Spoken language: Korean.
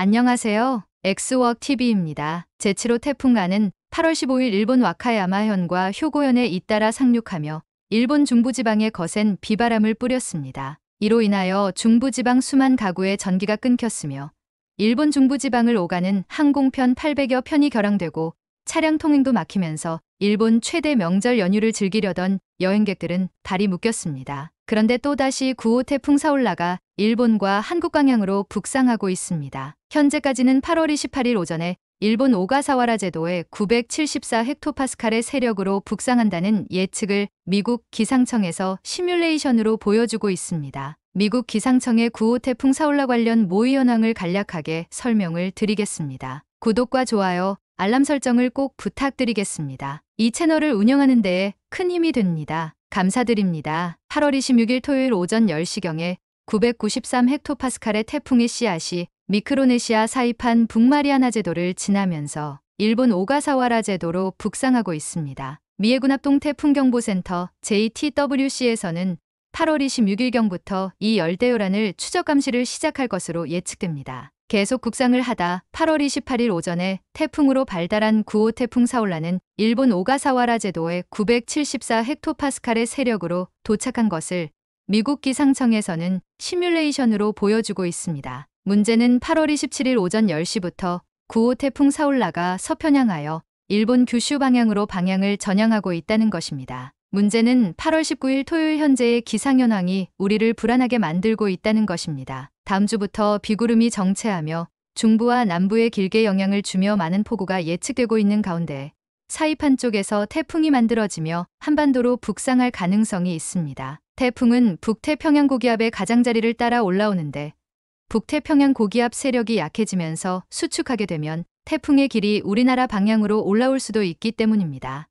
안녕하세요. 엑스웍 TV입니다. 제7호 태풍가는 8월 15일 일본 와카야마현과 효고현에 잇따라 상륙하며 일본 중부지방에 거센 비바람을 뿌렸습니다. 이로 인하여 중부지방 수만 가구의 전기가 끊겼으며 일본 중부지방을 오가는 항공편 800여 편이 결항되고 차량 통행도 막히면서 일본 최대 명절 연휴를 즐기려던 여행객들은 발이 묶였습니다. 그런데 또다시 9호 태풍 사올라가 일본과 한국 방향으로 북상하고 있습니다. 현재까지는 8월 28일 오전에 일본 오가사와라 제도의 974 헥토파스칼의 세력으로 북상한다는 예측을 미국 기상청에서 시뮬레이션으로 보여주고 있습니다. 미국 기상청의 9호 태풍 사울라 관련 모의 현황을 간략하게 설명을 드리겠습니다. 구독과 좋아요, 알람 설정을 꼭 부탁드리겠습니다. 이 채널을 운영하는 데에 큰 힘이 됩니다. 감사드립니다. 8월 26일 토요일 오전 10시경에 993헥토파스칼의 태풍의 씨앗이 미크로네시아 사이판 북마리아나 제도를 지나면서 일본 오가사와라 제도로 북상하고 있습니다. 미에군합동 태풍경보센터 JTWC에서는 8월 26일경부터 이 열대요란을 추적 감시를 시작할 것으로 예측됩니다. 계속 국상을 하다 8월 28일 오전에 태풍으로 발달한 9호 태풍 사올라는 일본 오가사와라 제도의 974 헥토파스칼의 세력으로 도착한 것을 미국 기상청에서는 시뮬레이션으로 보여주고 있습니다. 문제는 8월 27일 오전 10시부터 9호 태풍 사울라가 서편향하여 일본 규슈 방향으로 방향을 전향하고 있다는 것입니다. 문제는 8월 19일 토요일 현재의 기상현황이 우리를 불안하게 만들고 있다는 것입니다. 다음 주부터 비구름이 정체하며 중부와 남부에 길게 영향을 주며 많은 폭우가 예측되고 있는 가운데 사이판 쪽에서 태풍이 만들어지며 한반도로 북상할 가능성이 있습니다. 태풍은 북태평양 고기압의 가장자리를 따라 올라오는데 북태평양 고기압 세력이 약해지면서 수축하게 되면 태풍의 길이 우리나라 방향으로 올라올 수도 있기 때문입니다.